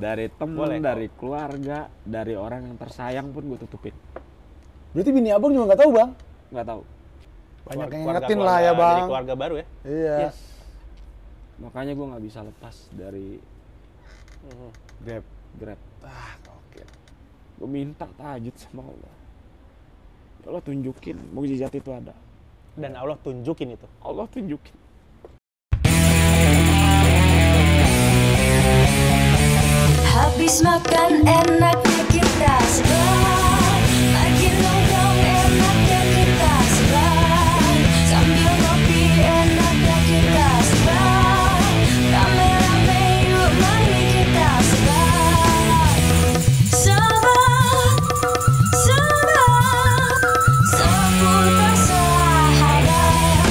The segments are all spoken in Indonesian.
dari temen, dari keluarga, dari orang yang tersayang pun gue tutupin. Berarti bini abang juga nggak tahu bang? Nggak tahu. Banyak yang ngingetin lah ya bang. Dari keluarga baru ya? Iya. Yes. Makanya gue nggak bisa lepas dari Grab. Grab. Ah, oke. Gue minta tajud sama Allah. Ya Allah tunjukin mukjizat itu ada. Dan Allah tunjukin itu. Allah tunjukin. habis makan enaknya kita sebar Lagi nongkrong enaknya kita sebar Sambil ngopi enaknya kita sebar Rame-rame yuk mari kita sebar Sebar, sebar Seputar sahabat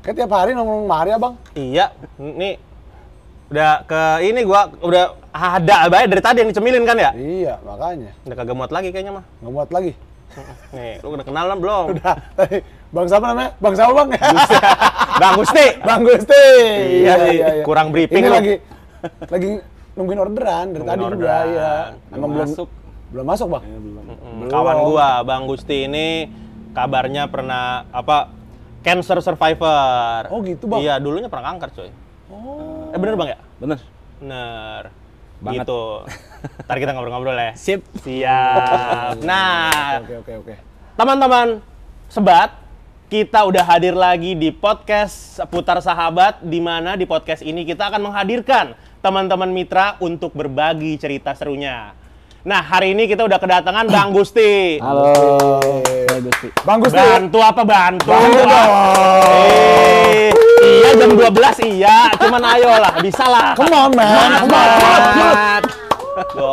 Kayak tiap hari nongkrong Maria bang? Iya, nih Udah ke ini gua udah ada abai dari tadi yang dicemilin kan ya? Iya, makanya. Udah kagak muat lagi kayaknya mah. nggak muat lagi. Nih, lu udah kenalan belum? Udah. Bang siapa namanya? Bang siapa bang? bang Gusti. Bang Gusti. Iya, iya, iya, iya. kurang briefing. Ini lagi lagi nungguin orderan dari nungguin tadi udah ya. Emang belum masuk. Belum masuk, Bang? Iya, belum. belum. Kawan gua, Bang Gusti ini kabarnya pernah apa cancer survivor. Oh gitu, Bang. Iya, dulunya pernah kanker, coy. Oh. Eh bener bang ya? Bener. Bener. Banget. Gitu. Ntar kita ngobrol-ngobrol ya. Sip. Siap. Nah. Oke oke oke. Teman-teman, sebat, kita udah hadir lagi di podcast seputar sahabat di mana di podcast ini kita akan menghadirkan teman-teman mitra untuk berbagi cerita serunya. Nah, hari ini kita udah kedatangan Bang Gusti. Halo. Bang Gusti. Bantu apa bantu? Bantu dong. Eh, Iya jam 12 iya, cuman ayo lah, bisa lah. Come on, man. Come on,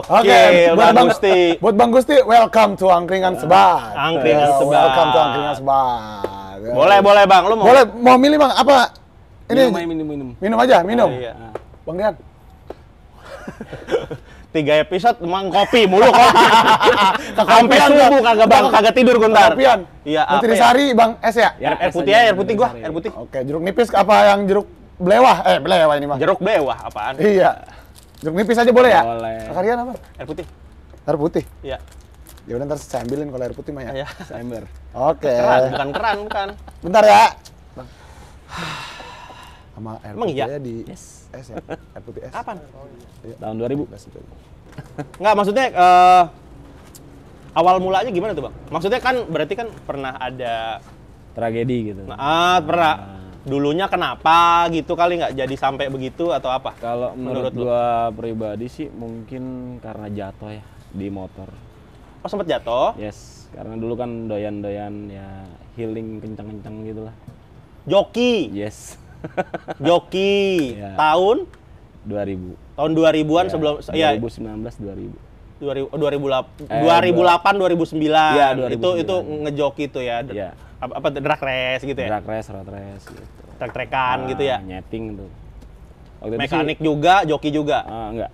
Oke, okay, buat Bang Gusti. Buat Bang Gusti, welcome to Angkringan ah, Sebat. Angkringan Sebat. Welcome to Angkringan Sebat. Boleh, boleh Bang. Lu mau Boleh, mau milih Bang apa? Ini minum, minum, minum. aja, minum. iya. Bang Rian. tiga episode emang kopi mulu kopi. Sampai subuh kagak bang, kagak tidur gue ntar. Kopian. Iya. Putri ya? sari bang es ya. ya air, ya, air putih ya, air putih gua, air putih. Oke, jeruk nipis apa yang jeruk belewah? Eh belewah ini mah. Jeruk belewah apaan? Iya. Jeruk nipis aja boleh ya? Boleh. Kalian apa? Air putih. Air putih. Iya. Ya udah ntar saya ambilin kalau air putih mah ya. Iya. Ember. Oke. Okay. Bukan keran, bukan. Bentar ya. Bang. Sama air Emang putih iya? di yes apa? ya, RPBS. Kapan? Ya. Tahun 2000. Enggak, maksudnya uh, awal mulanya gimana tuh, Bang? Maksudnya kan berarti kan pernah ada tragedi gitu. Nah, ah, pernah. Nah. Dulunya kenapa gitu kali nggak jadi sampai begitu atau apa? Kalau menurut, menurut gua lu? pribadi sih mungkin karena jatuh ya di motor. Oh, sempat jatuh? Yes, karena dulu kan doyan-doyan ya healing kencang-kencang gitu lah. Joki. Yes. Joki ya. tahun 2000. Tahun 2000-an ya, sebelum 2019 ya, 2000. 2000 oh, 2008 eh, 2008 2009. Ya, 2009. Itu itu ngejoki tuh ya. ya. Apa, apa drag race gitu ya? Drag race, road race gitu. Trek-trekan nah, gitu ya. Nyeting tuh. Waktu Mekanik sih, juga, joki juga. Uh, enggak.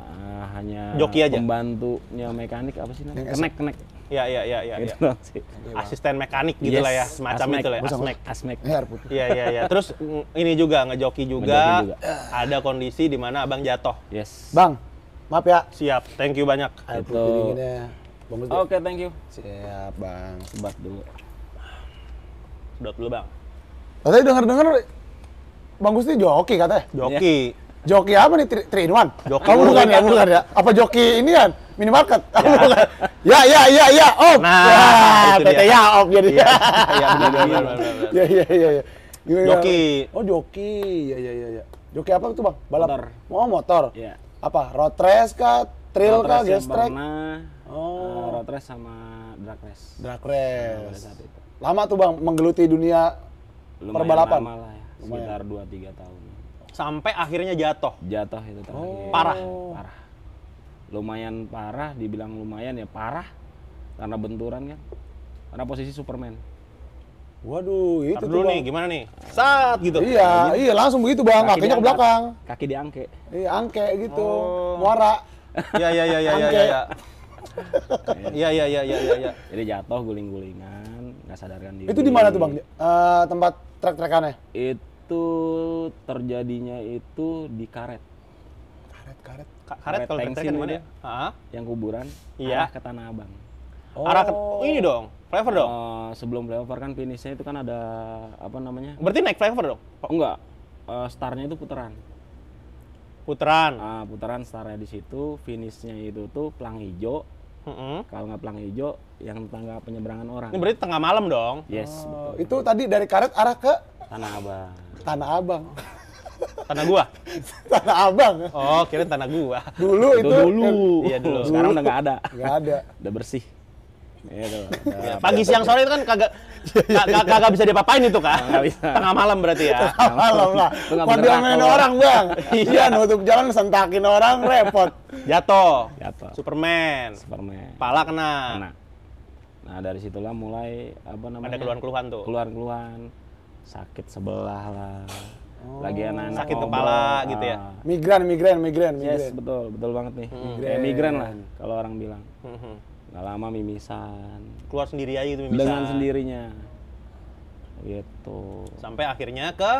Uh, hanya joki aja. pembantunya mekanik apa sih namanya? Kenek, kenek. Iya iya iya iya. Gitu ya. sih. Asisten mekanik gitu yes. lah ya, semacam itu lah. Asmek. Ya, Asmek. Air Iya iya iya. Terus mm, ini juga ngejoki juga, juga. ada kondisi di mana abang jatuh. Yes. Bang, maaf ya. Siap. Thank you banyak. Air gitu. putih dinginnya. Oke, okay, thank you. Siap, Bang. Sebat dulu. Sedot dulu, Bang. Tadi denger-denger Bang Gusti joki katanya. Joki. Yeah. Joki apa nih? 3 in 1? Joki. Kamu bukan ya? Bukan ya? Apa joki ini kan? minimarket. Ya. ya, ya, ya, ya, off. Nah, nah itu dia. ya, off. jadi. ya. Ya, benar, Ya ya ya ya. Joki. Oh, joki. ya ya ya ya. Joki apa itu, Bang? Balap. Motor. Oh, motor. Iya. Apa? Road race kah? Trail kah? Gas track? Oh, uh, road race sama drag race. Drag race. Nah, lama tuh, Bang, menggeluti dunia Lumayan perbalapan. Lama lah ya. Sekitar 2 3 tahun. Sampai akhirnya jatuh. Jatuh itu terakhir. Oh. Parah, parah lumayan parah dibilang lumayan ya parah karena benturan kan karena posisi Superman waduh itu dulu nih gimana nih saat gitu iya gitu. iya langsung begitu bang kaki kakinya ke belakang kaki diangke iya angke gitu oh. wara iya iya iya, iya iya iya iya iya iya Iya iya iya iya ya. Jadi jatuh guling-gulingan, nggak sadarkan diri. Itu di mana tuh bang? Uh, tempat trek-trekannya? Itu terjadinya itu di karet. Karet karet karet kalau backtrack kan mana? Ya? Yang kuburan iya. arah ke Tanah Abang. Oh. Arah ke oh, ini dong, flyover dong. Uh, sebelum flyover kan finishnya itu kan ada apa namanya? Berarti naik flyover dong? Oh, enggak. Uh, eh, startnya itu putaran. Putaran. Uh, ah, putaran startnya di situ, finishnya itu tuh pelang hijau. Mm -hmm. Kalau nggak pelang hijau, yang tangga penyeberangan orang. Ini berarti tengah malam dong? Yes. Oh. Betul. Itu tadi dari karet arah ke Tanah Abang. Tanah Abang. Tanah gua? tanah abang. Oh, kira tanah gua. Dulu itu. Dulu. Kan? Iya dulu. Sekarang udah nggak ada. Nggak ada. udah bersih. Iya Ya, Pagi siang sore itu kan kagak kagak iya, iya. kaga bisa diapapain itu kak Tengah malam berarti ya. malam lah. Pada main orang, Bang. Iya. iya, nutup jalan sentakin orang repot. Jatuh. Jatuh. Superman. Superman. Pala kena. nah, Nah, dari situlah mulai apa namanya? Ada keluhan-keluhan tuh. Keluhan-keluhan. Sakit sebelah lah Oh. Lagi anak-anak sakit ngobrol. kepala nah. gitu ya. Migran, ah. migran, migran, migran. Yes, betul, betul banget nih. Hmm. Migran. Kayak migran lah kalau orang bilang. Hmm. nggak lama mimisan. Keluar sendiri aja itu mimisan. Dengan sendirinya. Gitu. Sampai akhirnya ke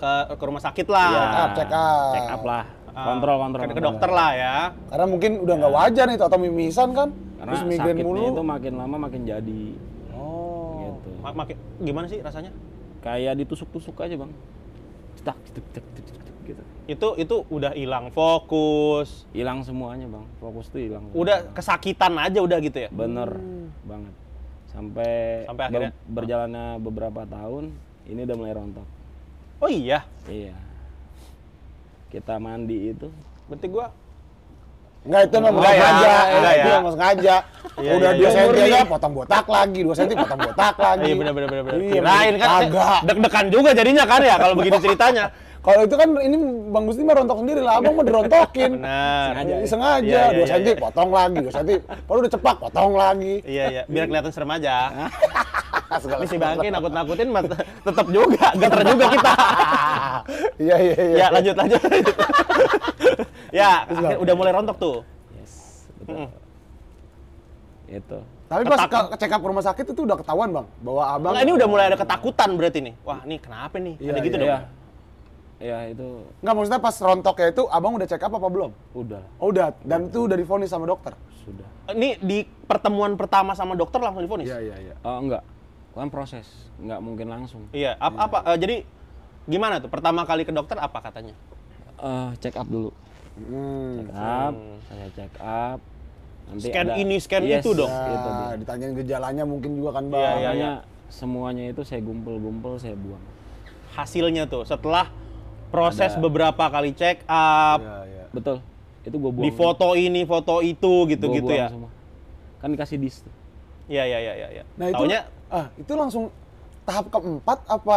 ke, ke rumah sakit lah. Ya, check up, check up. Check up lah. Ah. Kontrol, kontrol. Ke, ke dokter lah ya. Karena mungkin udah nggak ya. wajar nih atau mimisan kan. Karena Terus migran mulu. itu makin lama makin jadi. Oh. Gitu. Mak makin gimana sih rasanya? Kayak ditusuk-tusuk aja, Bang cetak cetak cetak cetak gitu itu itu udah hilang fokus hilang semuanya bang fokus tuh hilang udah kesakitan aja udah gitu ya bener hmm. banget sampai sampai akhirnya be berjalannya beberapa tahun ini udah mulai rontok oh iya iya kita mandi itu berarti gua Enggak itu nomor enggak oh, sengaja. enggak ya. Itu sengaja. Iya, Udah dia 2 cm aja potong botak lagi, 2 cm potong botak iya, lagi. Iya benar benar benar. Kirain kan deg-degan juga jadinya kan ya kalau begini ceritanya. Kalau itu kan ini Bang Gusti mah rontok sendiri lah, abang mah dirontokin. Benar. Sengaja. Iya, iya. Iya, dua Sengaja, potong lagi, dua senti, Baru udah cepak, potong lagi. Iya, iya. Biar kelihatan serem aja. Segala si bangke nakut-nakutin tetap juga, geter juga kita. Iya, iya, iya. Ya, lanjut, lanjut. ya, akhir, udah mulai rontok tuh. Yes, betul. Hmm. Itu. Tapi pas ke, check up rumah sakit itu udah ketahuan bang, bahwa abang. ini udah oh. mulai ada ketakutan berarti nih. Wah, nih kenapa nih? Iya, ada gitu iya, dong. Iya. Ya itu. Enggak maksudnya pas rontoknya itu abang udah cek up apa belum? Udah. Oh, udah. Dan itu udah difonis sama dokter. Sudah. Ini di pertemuan pertama sama dokter langsung difonis? Iya iya iya. Uh, enggak. Kan proses, enggak mungkin langsung. Iya. iya. Apa, ya. apa uh, eh, jadi gimana tuh? Pertama kali ke dokter apa katanya? Uh, check up dulu. Hmm. Check up. Hmm. Saya check up. Nanti scan ada, ini, scan yes, itu dong. Ya, itu dia. Ah, ditanyain gejalanya mungkin juga kan iya, bang. Iya, iya, iya. Semuanya itu saya gumpel gumpel saya buang. Hasilnya tuh setelah proses ada. beberapa kali check up ya, ya. betul itu gue buang di foto ini foto itu gitu gitu ya semua. kan dikasih dis Iya iya iya iya. Ya. Nah itu, Taunya, ah itu langsung tahap keempat apa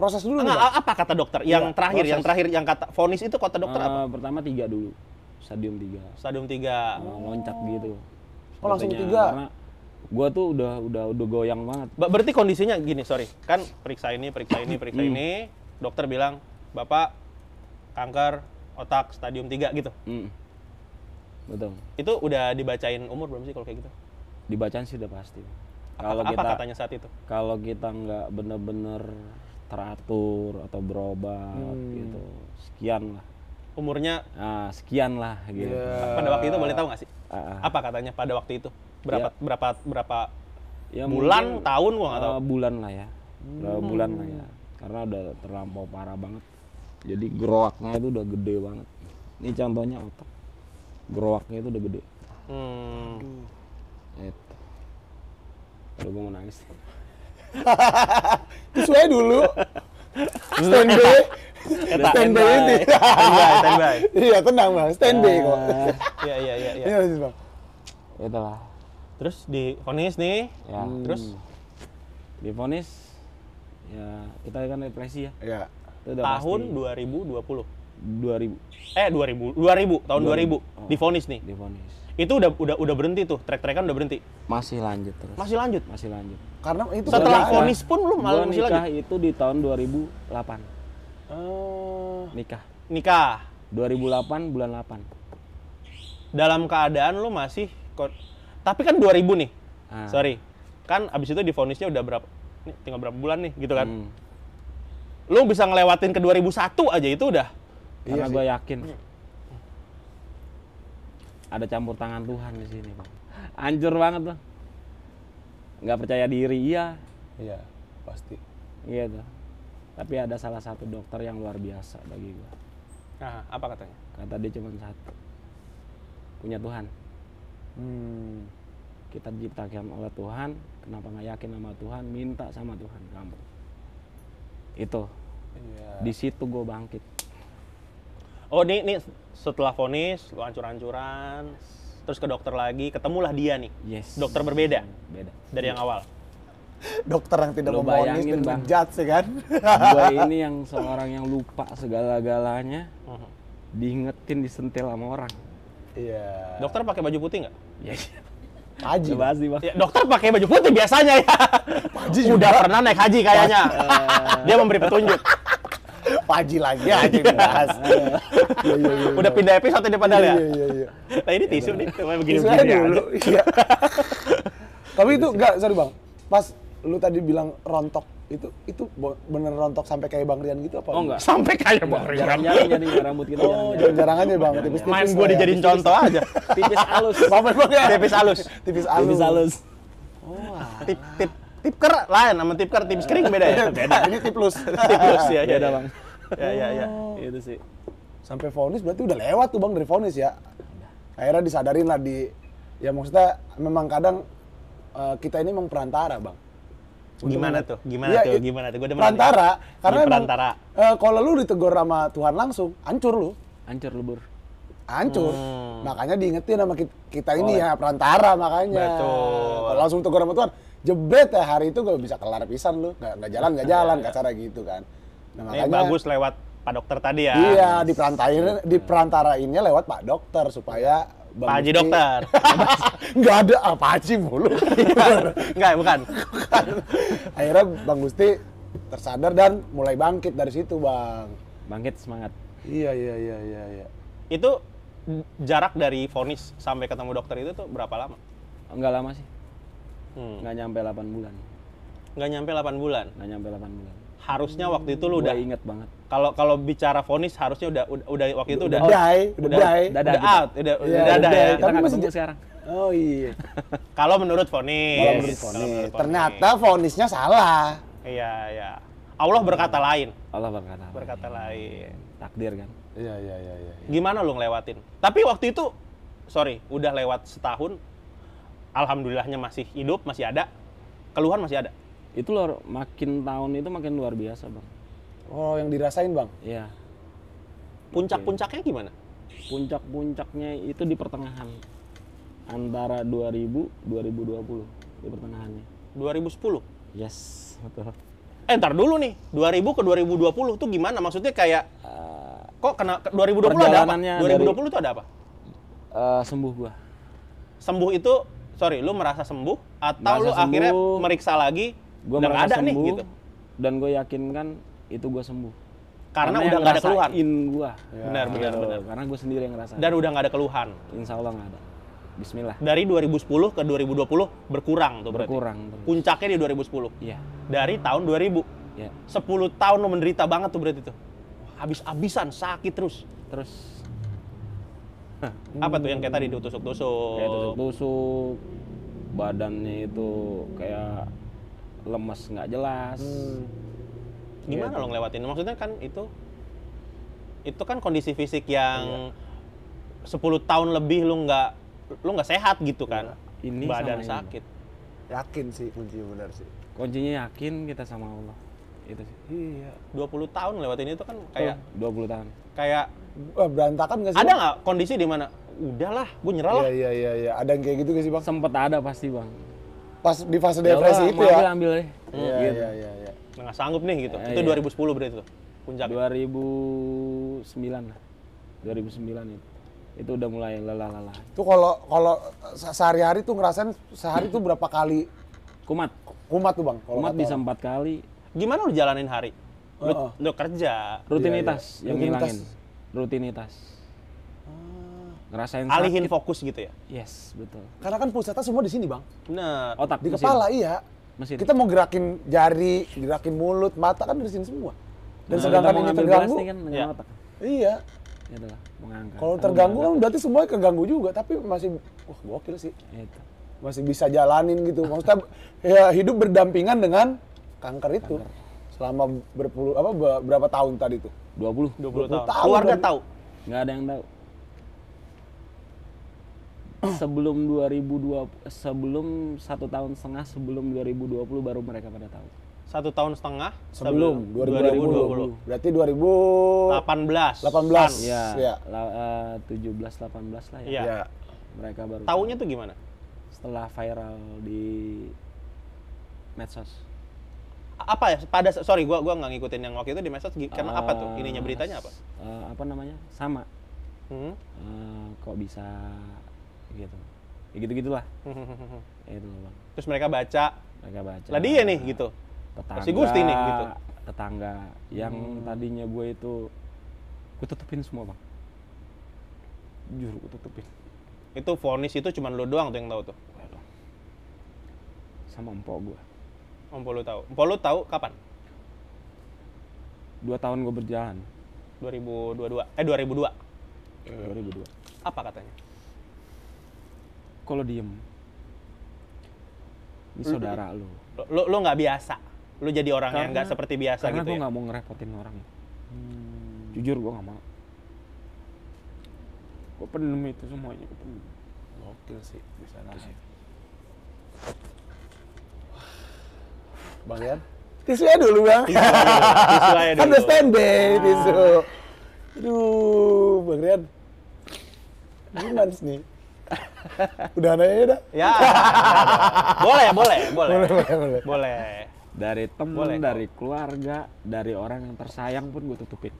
proses dulu? Enggak, enggak? apa kata dokter? Yang iya, terakhir, proses. yang terakhir, yang kata vonis itu kata dokter uh, apa? Pertama tiga dulu, stadium tiga. Stadium tiga. Oh. Loncat gitu. Oh langsung tiga. Karena gua tuh udah udah udah goyang banget. Berarti kondisinya gini, sorry. Kan periksa ini, periksa ini, periksa hmm. ini. Dokter bilang bapak kanker otak stadium 3 gitu. Mm. Betul. Itu udah dibacain umur belum sih kalau kayak gitu? Dibacain sih udah pasti. Kalau kita apa katanya saat itu? Kalau kita nggak bener-bener teratur atau berobat hmm. gitu, sekian lah. Umurnya? Nah, sekian lah gitu. Yeah. Pada waktu itu boleh tahu nggak sih? Uh, apa katanya pada waktu itu? Berapa yeah. berapa berapa ya, bulan mungkin, tahun gua nggak ah, tahu. bulan lah ya. Hmm. Bulan lah ya. Hmm. Karena udah terlampau parah banget jadi gerowaknya itu udah gede banget ini contohnya otak gerowaknya itu udah gede hmm. itu Aduh, gue mau nangis sesuai dulu standby standby stand standby iya tenang bang standby kok ah, iya iya iya iya, iya bang itu lah terus di ponis nih ya. terus di ponis. ya kita kan depresi ya, Iya tahun pasti. 2020. 2000. Eh 2000, 2000 tahun 2000, 2000 oh, difonis nih. Difonis. Itu udah udah udah berhenti tuh, trek-trekan udah berhenti. Masih lanjut terus. Masih lanjut, masih lanjut. Karena itu setelah fonis pun lu malah masih lanjut. Nikah itu di tahun 2008. Uh, nikah. Nikah. 2008 bulan 8. Dalam keadaan lu masih tapi kan 2000 nih. Ah. Sorry. Kan abis itu difonisnya udah berapa? Nih, tinggal berapa bulan nih gitu kan. Hmm lu bisa ngelewatin ke 2001 aja itu udah iya karena gue yakin ada campur tangan Tuhan di sini bang anjur banget tuh nggak percaya diri iya iya pasti iya tuh tapi ada salah satu dokter yang luar biasa bagi gue nah apa katanya kata dia cuma satu punya Tuhan hmm. kita diciptakan oleh Tuhan kenapa nggak yakin sama Tuhan minta sama Tuhan kamu itu yeah. di situ gue bangkit oh nih nih setelah fonis lo ancur-ancuran terus ke dokter lagi ketemulah dia nih yes. dokter berbeda beda dari yang awal dokter yang tidak membonis dan menjat ya sih kan gue ini yang seorang yang lupa segala-galanya mhm. diingetin disentil sama orang yeah. dokter pakai baju putih nggak yes. Ya, iya. Haji. Ya, pasti, Ya, dokter pakai baju putih biasanya ya. Haji juga. Udah pernah naik haji kayaknya. Dia memberi petunjuk. Haji lagi ya, Haji iya, iya, iya. Udah pindah episode ini padahal ya. Iya, iya, iya. Nah ini tisu nih, cuma begini-begini dulu. Tapi itu enggak, sorry Bang. Pas lu tadi bilang rontok itu itu bener rontok sampai kayak Bang Rian gitu apa? Oh enggak. Sampai kayak Bang Rian. Jarang-jarang jadi rambut kita. Oh, jarang-jarang aja Bang. Tipis-tipis. Main gue dijadiin contoh aja. Tipis halus. Sampai Bang ya. Tipis halus. Tipis halus. Tipis halus. Oh. Ah. Tip tip tipker lain sama tipker tipis kering beda ya? Beda. Ini tiplus. tiplus ya, ya Iya, Bang. Ya ya ya. Oh. Itu sih. Sampai vonis berarti udah lewat tuh Bang dari vonis ya. Akhirnya disadarin lah di ya maksudnya memang kadang eh, kita ini memang perantara Bang Iya, iya. gimana tuh gimana ya, tuh gimana tuh gue perantara ya. karena Di perantara uh, kalau lu ditegur sama Tuhan langsung hancur lu hancur lu bur hancur hmm. makanya diingetin sama kita, kita ini oh. ya perantara makanya betul kalau langsung tegur sama Tuhan jebret ya hari itu gak bisa kelar pisan lu gak gak jalan gak jalan gak iya. cara gitu kan nah, makanya eh, bagus lewat pak dokter tadi ya iya di perantara di perantarainnya lewat pak dokter supaya Bang Pak Haji dokter. Enggak ada apa ah, Haji mulu. Nggak, bukan. bukan. Akhirnya Bang Gusti tersadar dan mulai bangkit dari situ, Bang. Bangkit semangat. Iya, iya, iya, iya, iya. Itu jarak dari vonis sampai ketemu dokter itu tuh berapa lama? Enggak lama sih. Hmm. Nggak nyampe 8 bulan. Enggak nyampe 8 bulan? Enggak nyampe 8 bulan. Harusnya waktu itu lu udah... inget banget kalau kalau bicara vonis harusnya udah udah waktu itu udah udah udah udah udah out udah udah ada iya, ya tapi masih sekarang oh iya kalau menurut vonis ternyata vonisnya salah iya iya Allah berkata lain Allah berkata berkata lain takdir kan iya iya iya iya gimana lu ngelewatin tapi waktu itu sorry udah lewat setahun alhamdulillahnya masih hidup masih ada keluhan masih ada itu loh makin tahun itu makin luar biasa bang Oh, yang dirasain, Bang? Iya. Puncak-puncaknya gimana? Puncak-puncaknya itu di pertengahan. Antara 2000, 2020. Di pertengahannya. 2010? Yes, betul. Eh, ntar dulu nih. 2000 ke 2020 tuh gimana? Maksudnya kayak... Uh, kok kena... 2020 ada apa? 2020 itu ada apa? Uh, sembuh gua. Sembuh itu... Sorry, lu merasa sembuh? Atau merasa lu sembuh, akhirnya meriksa lagi? Gua merasa ada sembuh, nih, gitu. Dan gua yakin kan itu gue sembuh karena, karena udah nggak ada keluhan in gue ya. benar benar gitu. benar karena gue sendiri yang ngerasa dan udah nggak ada keluhan insya Allah nggak ada Bismillah dari 2010 ke 2020 berkurang tuh berarti berkurang puncaknya di 2010 iya dari tahun 2000 iya 10 tahun lo menderita banget tuh berarti tuh habis-habisan sakit terus terus Hah, apa tuh yang kayak tadi ditusuk-tusuk kayak tusuk-tusuk badannya itu kayak lemes nggak jelas hmm gimana yeah, lo iya. ngelewatin maksudnya kan itu itu kan kondisi fisik yang yeah. Iya. 10 tahun lebih lo nggak lo nggak sehat gitu iya, kan ini badan sama sakit ini. yakin sih kunci benar sih kuncinya yakin kita sama Allah itu sih iya 20 tahun lewatin itu kan kayak oh, 20 tahun kayak berantakan nggak sih ada nggak kondisi di mana udahlah gue nyerah lah iya iya iya ada yang kayak gitu gak sih bang sempet ada pasti bang pas di fase ya depresi Yalah, itu ya ambil ambil deh iya gitu. iya iya nggak sanggup nih gitu. Eh, itu iya. 2010 berarti tuh puncak. 2009 lah. 2009 itu itu udah mulai lelah-lelah. Itu kalau kalau sehari-hari tuh ngerasain sehari tuh berapa kali kumat? Kumat tuh bang. Kumat bisa empat kali. Gimana lu jalanin hari? Lu, uh, uh. lu kerja. Rutinitas iya, iya. yang ngilangin. Rutinitas. Ah. Ngerasain Alihin sakit. fokus gitu ya? Yes, betul. Karena kan pusatnya semua di sini bang. nah Otak di kepala iya. Mesin. Kita mau gerakin jari, gerakin mulut, mata kan dari sini semua. Dan nah, sedangkan ini terganggu. Kan, ya. Otak. Iya. Ya Kalau terganggu kan berarti semuanya keganggu juga, tapi masih wah gokil sih. Iya, itu. Masih bisa jalanin gitu. Maksudnya ya hidup berdampingan dengan kanker itu. Kanker. Selama berpuluh apa berapa tahun tadi itu? 20. 20, 20 tahun. tahun. Keluarga tahu? Enggak ada yang tahu. Hmm. sebelum 2020 sebelum satu tahun setengah sebelum 2020 baru mereka pada tahu satu tahun setengah sebelum, 2020. 2020 berarti 2018 18 ya, ya. La, uh, 17 18 lah ya, ya. ya. mereka baru tahunya tuh gimana setelah viral di medsos apa ya pada sorry gua gua nggak ngikutin yang waktu itu di medsos karena uh, apa tuh ininya eh, beritanya apa uh, apa namanya sama hmm? uh, kok bisa gitu ya gitu gitulah ya bang terus mereka baca mereka baca lah dia nih gitu tetangga si Gusti nih gitu tetangga yang hmm. tadinya gue itu gue tutupin semua bang juru gue tutupin itu fonis itu cuma lo doang tuh yang tahu tuh sama empo gue empo lo tahu empo lo tahu kapan dua tahun gue berjalan 2022 eh 2002 2002 apa katanya kalau diem ini saudara lu lu lu nggak biasa lu jadi orang karena, yang nggak seperti biasa karena gitu gue ya? nggak ya? mau ngerepotin orang hmm. jujur gue nggak mau gue penuh itu semuanya gue penuh gokil sih bisa nasi. Bang Yan? Tisu dulu bang. Tisu aja dulu. Kan udah deh tisu. Aduh, Bang Rian. Gimana nih? udah nanya udah. Ya. boleh, boleh, boleh. Boleh, boleh, boleh. boleh. Dari teman dari keluarga, dari orang yang tersayang pun gue tutupin.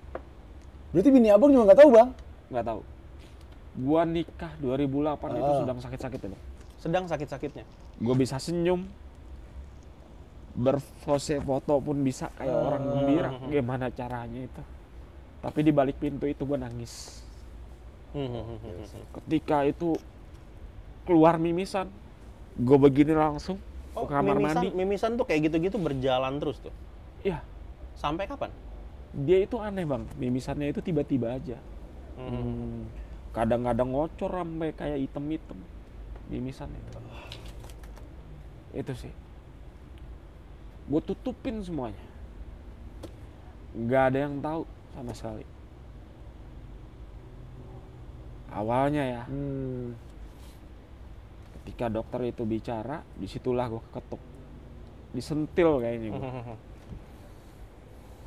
Berarti bini abang juga nggak tahu bang? Nggak tahu. Gua nikah 2008 oh. itu ah. sedang sakit-sakitnya bang. Sedang sakit-sakitnya. Gue bisa senyum, berfose foto pun bisa kayak oh. orang gembira. Ah. Gimana caranya itu? Tapi di balik pintu itu gue nangis. Hmm, hmm, hmm, Ketika itu keluar mimisan gue begini langsung oh, ke kamar mimisan, mandi mimisan tuh kayak gitu-gitu berjalan terus tuh iya sampai kapan dia itu aneh bang mimisannya itu tiba-tiba aja hmm. Hmm. kadang-kadang ngocor sampai kayak item-item mimisan itu itu sih gue tutupin semuanya Gak ada yang tahu sama sekali awalnya ya hmm ketika dokter itu bicara disitulah gue ketuk, disentil kayaknya gue hmm, hmm, hmm.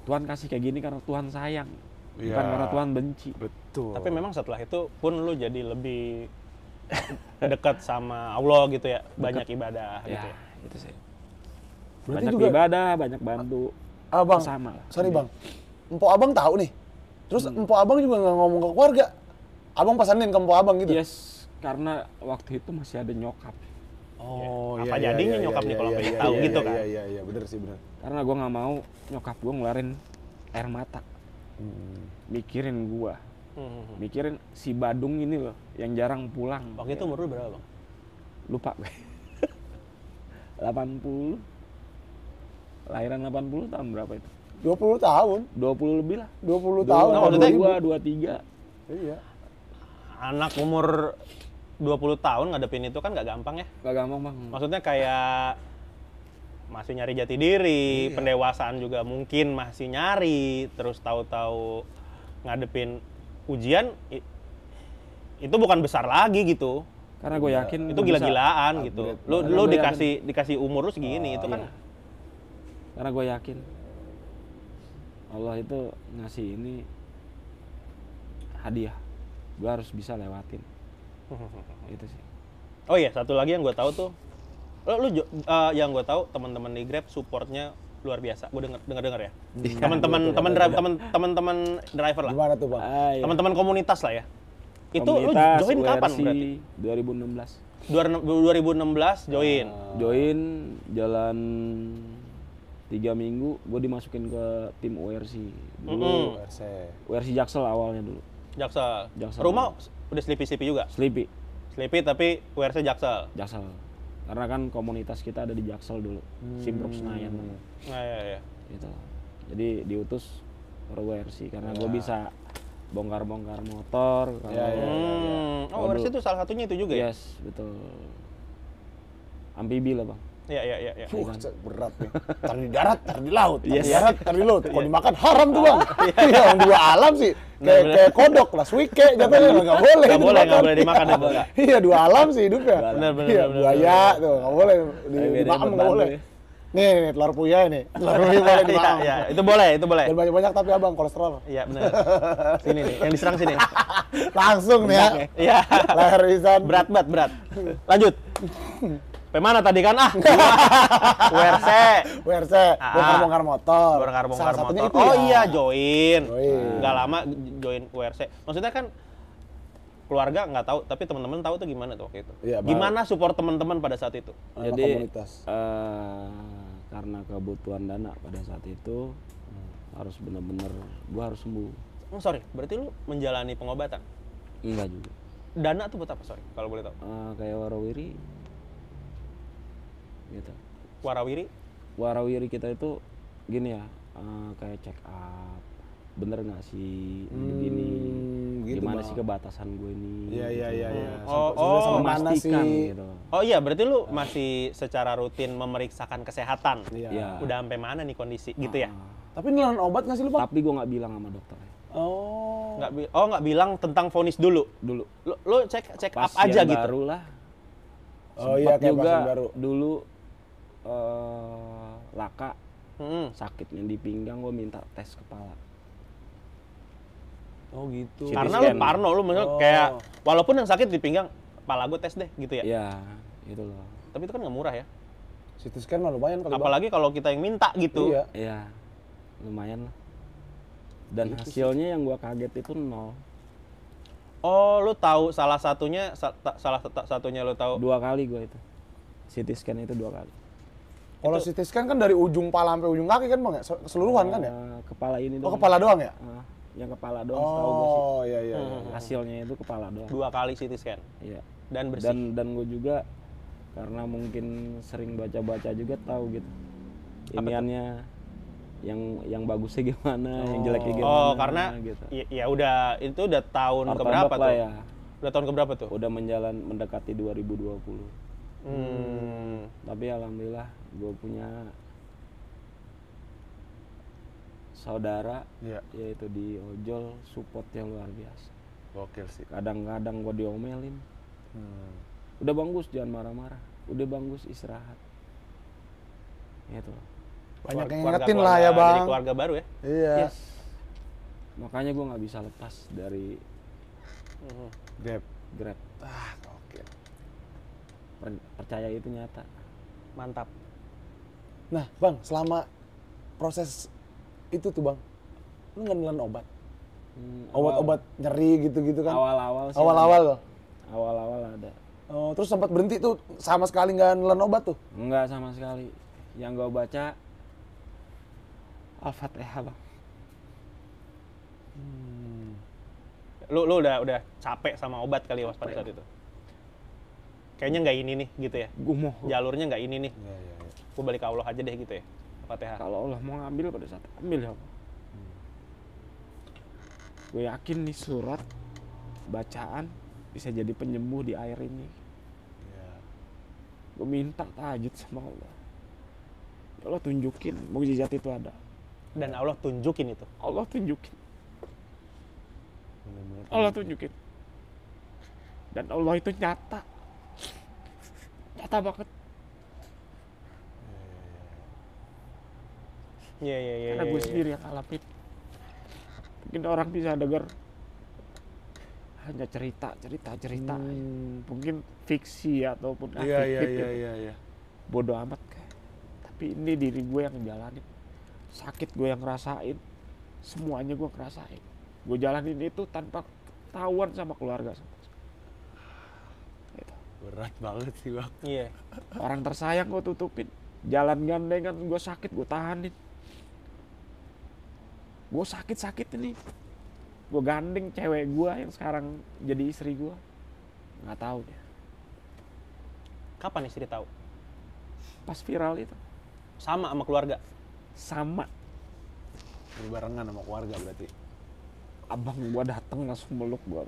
Tuhan kasih kayak gini karena Tuhan sayang ya, bukan karena Tuhan benci betul tapi memang setelah itu pun lu jadi lebih dekat sama Allah gitu ya deket. banyak ibadah gitu ya, gitu ya itu sih banyak juga, ibadah banyak bantu abang ah, sama lah sorry iya. bang empok abang tahu nih terus hmm. empok abang juga nggak ngomong ke keluarga abang pasanin ke empok abang gitu yes karena waktu itu masih ada nyokap. Oh, ya. apa ya, jadinya ya, nyokap ya, nih iya, kalau ya, tahu gitu kan? Iya iya iya bener sih bener. Karena gue nggak mau nyokap gue ngeluarin air mata, hmm. mikirin gue, hmm. mikirin si Badung ini loh yang jarang pulang. Waktu ya. itu umur lu berapa bang? Lupa gue. 80 lahiran 80 tahun berapa itu? 20 tahun. 20 lebih lah. 20 tahun. Nah, 22, 23. Iya. Anak umur 20 tahun ngadepin itu kan nggak gampang ya? Nggak gampang bang. Maksudnya kayak masih nyari jati diri, iya. pendewasaan juga mungkin masih nyari, terus tahu-tahu ngadepin ujian itu bukan besar lagi gitu. Karena gue iya. yakin itu gila-gilaan gitu. Lo lo dikasih yakin. dikasih umur lu segini oh, itu kan. Iya. Karena gue yakin Allah itu ngasih ini hadiah. Gue harus bisa lewatin gitu sih oh iya satu lagi yang gue tahu tuh lo lu uh, eh, yang gue tahu teman-teman di Grab supportnya luar biasa gue denger denger denger ya iya, teman-teman teman drive teman teman-teman driver lah gimana tuh bang ah, iya. teman-teman komunitas lah ya itu komunitas, lu join URC, kapan berarti 2016 2016 join uh, join jalan tiga minggu gue dimasukin ke tim URC dulu mm -hmm. URC Jaksel awalnya dulu Jaksel, Jaksel rumah Udah sleepy-sleepy juga? Sleepy. Sleepy tapi WRC Jaksel? Jaksel. Karena kan komunitas kita ada di Jaksel dulu. Hmm. simbrok Senayan. Nah, ya, ya. Gitu. Jadi diutus WRC karena ya. gue bisa bongkar-bongkar motor. Hmm. Kalau ya, ya, ya, ya. Oh, WRC itu salah satunya itu juga yes, ya? Yes, betul. Ambibi lah bang. Iya iya iya. Ya. uh, berat nih. Tar di darat, tar di laut, iya tar yes. di darat, tar di laut. Kalau iya. dimakan haram tuh bang. Iya yang dua alam sih. Kayak kayak kodok lah, suike jatuhnya nggak boleh. Nggak boleh nggak boleh dimakan itu. Iya dua alam sih hidupnya. Benar benar. Iya buaya tuh nggak boleh dimakan nggak boleh. Ya. Nih, nih, telur puyuh ini. Telur puyuh boleh dimakan. Iya, ya, itu boleh, itu boleh. Dan banyak-banyak tapi abang kolesterol. Iya, benar. Sini nih, yang diserang sini. Langsung nih ya. Iya. Leher Izan. Berat, banget, berat. Lanjut. Pemana tadi kan ah. WRC. WRC. Ah. Bongkar-bongkar motor. Bongkar-bongkar motor. Itu oh ya. iya join. join. Gak lama join WRC. Maksudnya kan keluarga nggak tahu tapi teman-teman tahu tuh gimana tuh waktu itu. Ya, gimana support teman-teman pada saat itu? Jadi komunitas. Uh, karena kebutuhan dana pada saat itu hmm. harus benar-benar gua harus sembuh. Oh, sorry, berarti lu menjalani pengobatan? Enggak juga. Dana tuh buat apa sorry kalau boleh tahu? Uh, kayak warawiri gitu warawiri warawiri kita itu gini ya uh, kayak check up bener nggak sih hmm, begini gitu gimana bang. sih kebatasan gue ini iya iya gitu. iya, iya. Nah, oh oh memastikan gitu oh iya berarti lu uh. masih secara rutin memeriksakan kesehatan iya ya. udah sampai mana nih kondisi nah, gitu ya ah. tapi nelan obat nggak sih lu tapi gue nggak bilang sama dokter oh nggak bi oh nggak bilang tentang vonis dulu dulu lu, lu cek cek up aja gitu baru lah oh Sempat iya kayak juga baru. dulu uh, laka hmm. sakitnya di pinggang gue minta tes kepala oh gitu karena scan. lu parno lu oh. kayak walaupun yang sakit di pinggang kepala gue tes deh gitu ya ya gitu loh tapi itu kan nggak murah ya CT scan mah lumayan kalau apalagi kalau kita yang minta gitu iya, iya lumayan lah dan gitu hasilnya yang gue kaget itu nol Oh, lu tahu salah satunya salah satunya lu tahu. Dua kali gue itu. CT scan itu dua kali. Kalau si CT scan kan dari ujung pala sampai ujung kaki kan bang ya? Keseluruhan uh, kan ya? Kepala ini oh, doang. Oh kepala doang ya? Uh, yang kepala doang oh, setahu gue sih. Oh iya iya. Hmm. Hasilnya itu kepala doang. Dua kali CT scan. Iya. Dan bersih. Dan dan gue juga karena mungkin sering baca-baca juga tahu gitu. Iniannya yang yang bagusnya gimana, oh. yang jeleknya oh, gimana. Oh, karena gitu. ya, ya udah itu udah tahun ke keberapa tuh? Ya. Udah tahun keberapa tuh? Udah menjalan mendekati 2020 hmm. tapi alhamdulillah gue punya saudara yeah. yaitu di ojol support yang luar biasa oke sih kadang-kadang gue diomelin hmm. udah bagus jangan marah-marah udah bagus istirahat itu banyak yang ngingetin lah ya bang dari keluarga baru ya iya yes. makanya gue nggak bisa lepas dari grab grab ah percaya itu nyata mantap nah bang selama proses itu tuh bang lu nggak nelan obat hmm, obat-obat nyeri gitu-gitu kan awal-awal sih awal-awal ada. awal-awal ada oh terus sempat berhenti tuh sama sekali nggak nelan obat tuh nggak sama sekali yang gue baca al-fatihah bang hmm. lu lu udah udah capek sama obat kali ya pada saat itu kayaknya nggak ini nih gitu ya mau jalurnya nggak ini nih ya, ya, ya. gue balik ke Allah aja deh gitu ya Teh. kalau Allah mau ngambil pada saat ambil ya hmm. gue yakin nih surat bacaan bisa jadi penyembuh di air ini ya. gue minta tajud sama Allah ya Allah tunjukin mukjizat itu ada dan Allah tunjukin itu Allah tunjukin Allah tunjukin dan Allah itu nyata nyata banget hmm. Iya iya iya. Karena iya, gue iya. sendiri ya. yang alamin. Mungkin orang bisa denger hanya cerita cerita cerita. Hmm. Mungkin fiksi ataupun ya, ya, ya, ya, ya. Bodoh amat kayak. Tapi ini diri gue yang jalanin. Sakit gue yang ngerasain. Semuanya gue ngerasain. Gue jalanin itu tanpa ketahuan sama keluarga sama berat banget sih bang iya orang tersayang gue tutupin jalan gandengan gue sakit gue tahanin gue sakit sakit ini gue gandeng cewek gue yang sekarang jadi istri gue nggak tahu dia kapan istri tahu pas viral itu sama sama keluarga sama berbarengan sama keluarga berarti abang gue dateng langsung meluk gue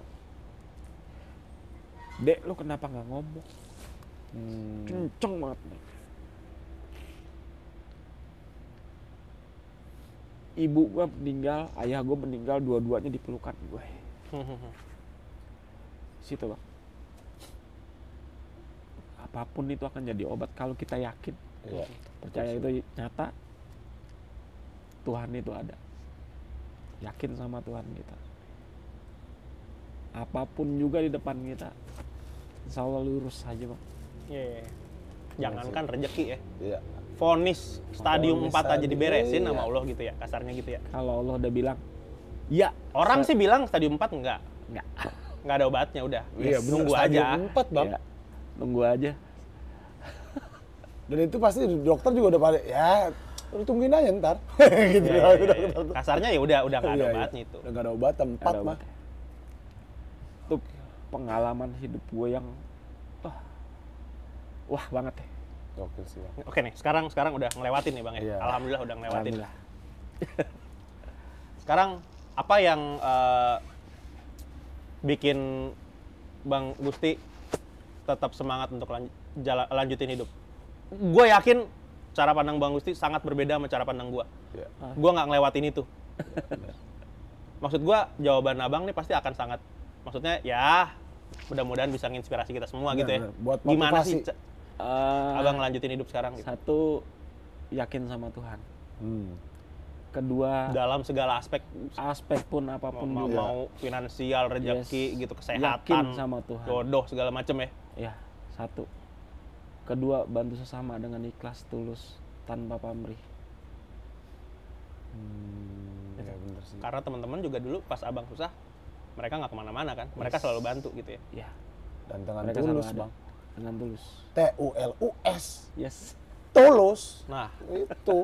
dek lu kenapa nggak ngomong hmm. kenceng banget nih. ibu gue meninggal ayah gue meninggal dua-duanya di pelukan gue situ bang apapun itu akan jadi obat kalau kita yakin ya, percaya itu nyata Tuhan itu ada yakin sama Tuhan kita apapun juga di depan kita insya Allah lurus aja bang iya yeah, yeah. jangankan iya, rezeki ya iya yeah. stadium Fonis 4 aja diberesin sama iya. Allah gitu ya kasarnya gitu ya kalau Allah udah bilang ya orang sih bilang stadium 4 enggak enggak enggak ada obatnya udah iya, yes. Ya, nunggu stadium aja 4 bang iya. nunggu aja dan itu pasti dokter juga udah pada ya lu tungguin aja ntar gitu ya, ya, ya, ya. kasarnya ya udah udah nggak ada iya, obatnya itu udah nggak ada obat tempat mah satu pengalaman hidup gue yang wah, wah banget deh. Ya. Oke sih. Bang. Oke nih, sekarang sekarang udah ngelewatin nih bang ya. yeah. Alhamdulillah udah ngelewatin. lah. sekarang apa yang uh, bikin bang Gusti tetap semangat untuk lan jala, lanjutin hidup? Gue yakin cara pandang bang Gusti sangat berbeda sama cara pandang gue. Yeah. Gue nggak ngelewatin itu. Iya, maksud gue jawaban abang nih pasti akan sangat maksudnya ya mudah-mudahan bisa menginspirasi kita semua gitu ya, gitu ya. Buat Gimana sih uh, abang lanjutin hidup sekarang? Gitu? Satu yakin sama Tuhan. Hmm. Kedua dalam segala aspek aspek pun apapun mau, juga. mau finansial, rezeki yes. gitu, kesehatan, yakin sama Tuhan. jodoh segala macam ya. Ya satu. Kedua bantu sesama dengan ikhlas tulus tanpa pamrih. Hmm, ya bener sih. Karena teman-teman juga dulu pas abang susah mereka nggak kemana-mana kan mereka yes. selalu bantu gitu ya ya dan dengan mereka tulus bang dengan tulus T U L U S yes tulus nah itu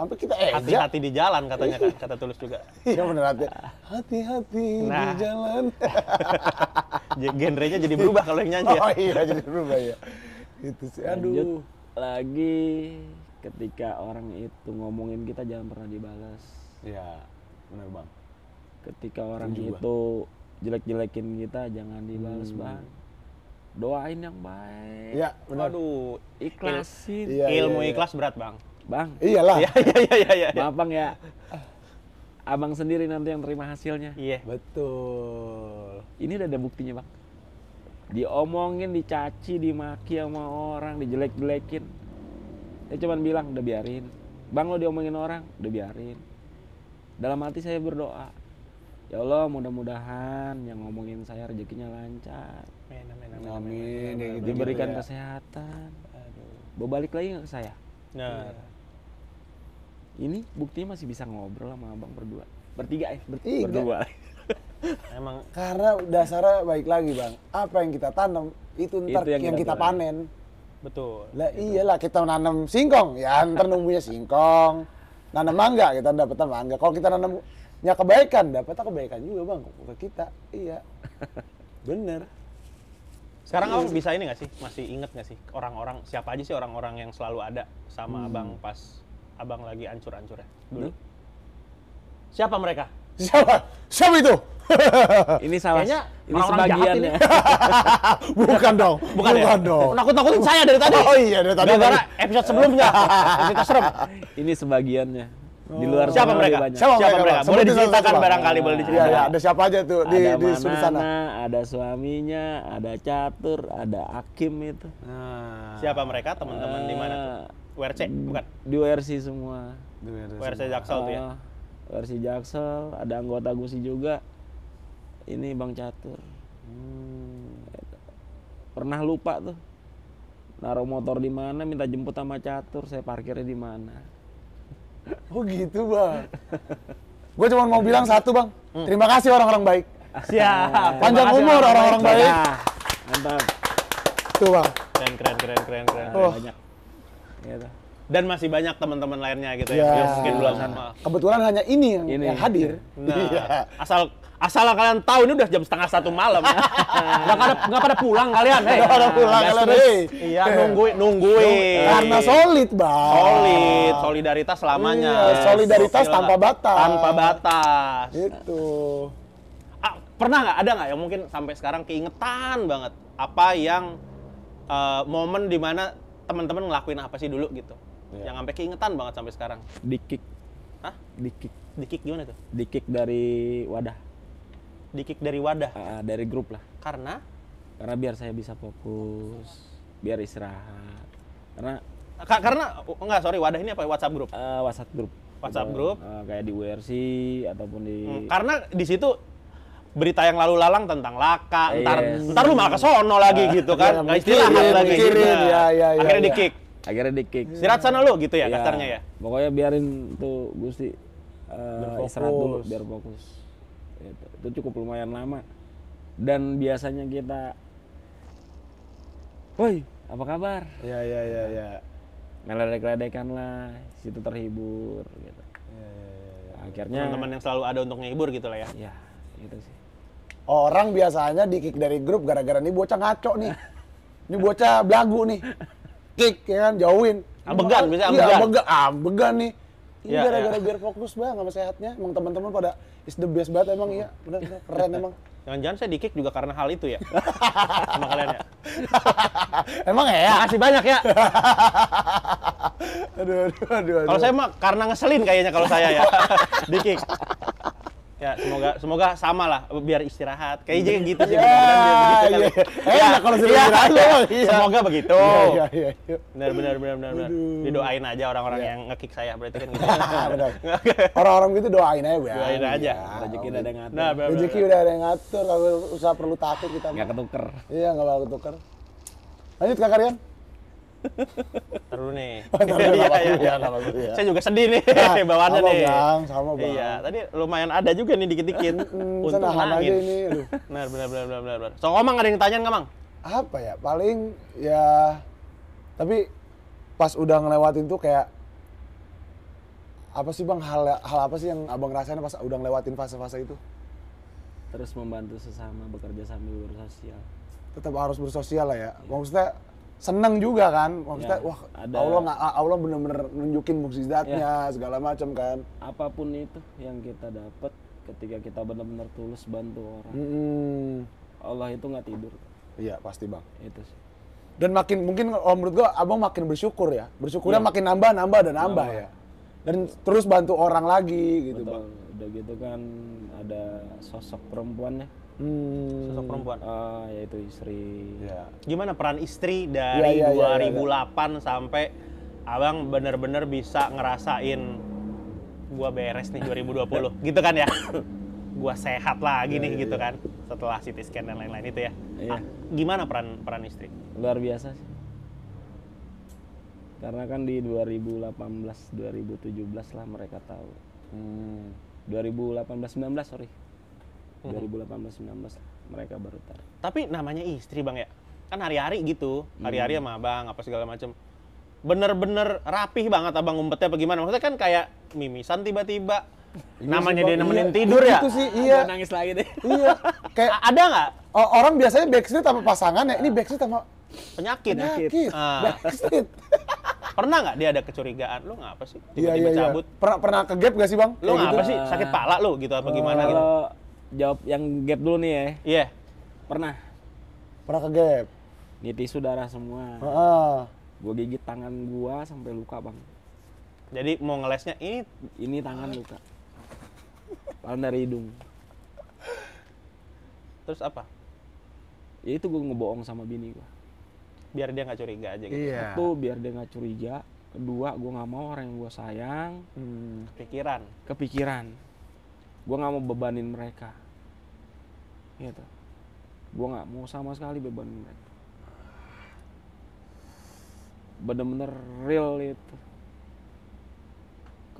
sampai kita eh hati-hati di jalan katanya kan kata tulus juga iya benar hati hati-hati nah. di jalan genrenya jadi berubah kalau yang nyanyi ya. oh iya jadi berubah ya itu sih aduh Lanjut lagi ketika orang itu ngomongin kita jangan pernah dibalas ya benar bang ketika orang Tujuh, itu jelek-jelekin kita jangan dibalas hmm. bang doain yang baik ya benar. waduh ikhlas Il, iya, iya, ilmu iya, iya. ikhlas berat bang bang iyalah iya, iya iya iya iya maaf bang ya abang sendiri nanti yang terima hasilnya iya betul ini udah ada buktinya bang diomongin dicaci dimaki sama orang dijelek-jelekin ya cuman bilang udah biarin bang lo diomongin orang udah biarin dalam hati saya berdoa Ya Allah mudah-mudahan yang ngomongin saya rezekinya lancar. Amin amin amin. Diberikan kesehatan. Aduh. balik lagi ke saya? Nah. Iya. Ini buktinya masih bisa ngobrol sama abang berdua. Bertiga ya? Ber Iga. Berdua. Emang karena dasarnya baik lagi bang. Apa yang kita tanam itu ntar itu yang, yang kita, kita panen. Betul. Lah iyalah kita nanam singkong ya ntar nunggunya singkong. Nanam mangga kita dapat mangga. Kalau kita nanam ya kebaikan dapatnya kebaikan juga bang ke kita iya bener sekarang abang iya. bisa ini gak sih masih inget gak sih orang-orang siapa aja sih orang-orang yang selalu ada sama hmm. abang pas abang lagi ancur-ancurnya dulu hmm? siapa mereka siapa siapa itu ini salah Kayaknya ini sebagiannya bukan dong bukan, bukan ya? dong nakut nakutin saya dari tadi oh iya dari tadi gara-gara episode sebelumnya kita serem ini sebagiannya di luar siapa mereka? Banyak. Siapa, siapa mereka? mereka? Boleh diceritakan barangkali boleh iya, diceritakan. iya, ada siapa aja tuh di ada di sana? Ada suaminya, ada catur, ada Akim itu. Nah. Siapa mereka? Teman-teman uh, di mana tuh? Ah. WRC hmm. bukan? Di WRC semua. Di WRC, WRC Jaksel tuh ya. Ah, WRC Jaksel, ada anggota Gusi juga. Ini Bang Catur. Hmm. Pernah lupa tuh naruh motor di mana, minta jemput sama catur, saya parkirnya di mana. oh gitu bang gue cuma mau bilang satu bang hmm. terima kasih orang-orang baik siap panjang umur orang-orang baik, baik. mantap tuh bang keren keren keren keren keren oh. banyak gitu dan masih banyak teman-teman lainnya gitu ya, ya mungkin belum sama. Kebetulan hanya ini yang, ini. yang hadir. Nah, iya. asal Asal kalian tahu ini udah jam setengah satu malam. Ya. Enggak pada nggak pada pulang kalian. hei. Enggak pada pulang kalian. Iya nungguin nungguin. Karena solid bang. Solid solidaritas selamanya. Iya, solidaritas tanpa batas. Tanpa batas. Itu. Ah, pernah nggak ada nggak yang mungkin sampai sekarang keingetan banget apa yang uh, momen dimana teman-teman ngelakuin apa sih dulu gitu? Yeah. Yang sampai keingetan banget sampai sekarang. Dikik. Hah? Dikik. Dikik gimana tuh? Dikik dari wadah di kick dari wadah uh, dari grup lah karena karena biar saya bisa fokus biar istirahat karena Ka karena oh, enggak sorry wadah ini apa ya? WhatsApp grup uh, ah, WhatsApp grup WhatsApp grup uh, kayak di WRC ataupun di hmm, karena di situ berita yang lalu lalang tentang laka entar ntar yes. Iya. ntar lu malah kesono lagi gitu kan iya, nggak istirahat ya, lagi mikirin, gitu. ya, ya, ya, akhirnya ya. di kick akhirnya di kick istirahat sana lu gitu ya, ya ya pokoknya biarin tuh Gusti uh, istirahat dulu biar fokus itu, itu cukup lumayan lama dan biasanya kita woi apa kabar ya ya ya ya meledek-ledekan lah situ terhibur gitu ya, ya, ya, akhirnya teman-teman yang selalu ada untuk menghibur gitu lah ya ya gitu sih orang biasanya di kick dari grup gara-gara nih bocah ngaco nih ini bocah belagu nih kick ya kan jauhin ambegan bisa iya, ambegan ambegan ah, ambegan nih ini ya, gara-gara yeah. biar fokus bang sama sehatnya. Emang teman-teman pada is the best banget emang iya. Bener, bener keren emang. Jangan-jangan saya dikick juga karena hal itu ya. sama kalian ya. emang ya? Makasih banyak ya. aduh, aduh, aduh, aduh. Kalau saya mah karena ngeselin kayaknya kalau saya ya. dikick ya semoga semoga sama lah biar istirahat kayaknya gitu sih ya, begitu kan. iya. ya, kalau sudah iya, istirahat iya, semoga begitu benar benar benar benar benar didoain aja orang-orang yang ngekick saya berarti kan gitu benar orang-orang gitu doain aja ya doain aja rezeki udah ada ngatur rezeki udah ada ngatur kalau usah perlu takut kita nggak ketuker iya nggak bakal ketuker lanjut kak Karyan terus nih. Oh, iya, iya, iya. Ya, ya. Saya juga sedih nih nah, bawaannya nih. Bang, sama Bang. Iya, tadi lumayan ada juga nih dikit-dikit. Hmm, untuk nahan aja ini. Aduh. Benar, benar, benar, benar, benar. So, Omang ada yang tanya nggak, Mang? Apa ya? Paling ya tapi pas udah ngelewatin tuh kayak apa sih bang hal hal apa sih yang abang rasain pas udah ngelewatin fase-fase itu terus membantu sesama bekerja sambil bersosial tetap harus bersosial lah ya iya. maksudnya seneng juga kan maksudnya ya, wah ada, Allah nggak Allah benar-benar nunjukin mukjizatnya ya, segala macam kan apapun itu yang kita dapat ketika kita benar-benar tulus bantu orang hmm. Allah itu nggak tidur iya pasti bang itu sih dan makin mungkin oh, menurut gua abang makin bersyukur ya bersyukurnya ya. makin nambah nambah dan nambah, nambah. ya dan terus bantu orang lagi gitu Betul. bang udah gitu kan ada sosok perempuannya Hmm. Sosok perempuan, uh, yaitu istri. ya. Gimana peran istri dari ya, ya, 2008 ya, ya. sampai abang benar-benar bisa ngerasain gua beres nih 2020, gitu kan ya? gua sehat lagi ya, nih ya, gitu iya. kan, setelah CT scan dan lain-lain itu ya. ya. Ah, gimana peran peran istri? Luar biasa sih. Karena kan di 2018, 2017 lah mereka tahu. Hmm. 2018, 19 sorry 2018 mhm. 19 mereka baru tarik. Tapi namanya istri bang ya, kan hari-hari gitu, hmm. hari-hari hmm. sama abang apa segala macam. Bener-bener rapih banget abang ngumpetnya apa gimana? Maksudnya kan kayak mimisan tiba-tiba, iya namanya dia nemenin iya. tidur gitu ya. Itu sih iya. Ada nangis lagi deh. Iya. Kayak ada nggak? Orang biasanya backstreet sama pasangan ya, ini backstreet sama penyakit. Penyakit. penyakit. Ah. Backstreet. pernah nggak dia ada kecurigaan lu apa sih iya, tiba-tiba iya, iya, cabut? Iya. Pernah pernah ke gap gak sih bang? Lo nggak gitu? sih sakit pala lu gitu apa gimana uh, gitu? jawab yang gap dulu nih ya. Iya. Yeah. Pernah. Pernah ke gap. tisu darah semua. Heeh. Gue gigit tangan gua sampai luka, Bang. Jadi mau ngelesnya ini ini tangan luka. Paling dari hidung. Terus apa? Ya itu gue ngebohong sama bini gua. Biar dia nggak curiga aja gitu. Iya. Satu, biar dia nggak curiga. Kedua, gue nggak mau orang yang gua sayang hmm. kepikiran. Kepikiran gue nggak mau bebanin mereka gitu iya gue nggak mau sama sekali bebanin mereka bener-bener real itu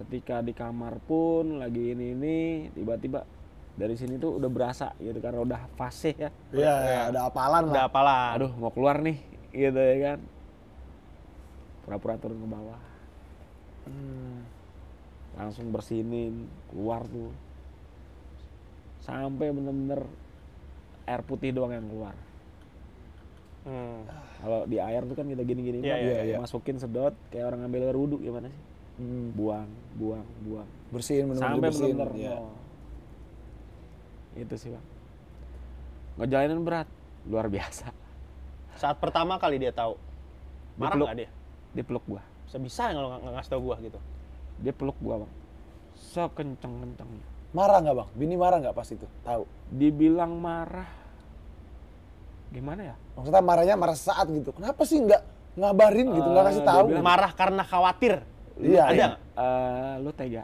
ketika di kamar pun lagi ini ini tiba-tiba dari sini tuh udah berasa gitu karena udah fase ya iya ya, udah apalan udah lah. apalan aduh mau keluar nih gitu ya kan pura-pura turun ke bawah hmm. langsung bersinin keluar tuh sampai bener-bener air putih doang yang keluar hmm. kalau di air tuh kan kita gini-gini yeah, yeah, yeah. masukin sedot kayak orang ngambil air gimana sih hmm. buang buang buang bersihin bener -bener sampai bener-bener yeah. Oh. itu sih pak. ngejalanin berat luar biasa saat pertama kali dia tahu marah nggak dia dia peluk gua sebisa kalau nggak ngasih tau gua gitu dia peluk gua bang sekenceng kencengnya Marah nggak bang? Bini marah nggak pas itu? Tahu? Dibilang marah, gimana ya? Maksudnya marahnya marah saat gitu. Kenapa sih nggak ngabarin gitu, nggak kasih eh, tahu? Bilang, gitu. marah karena khawatir. Iya. Ada. Uh, iya. Eh, lo tega.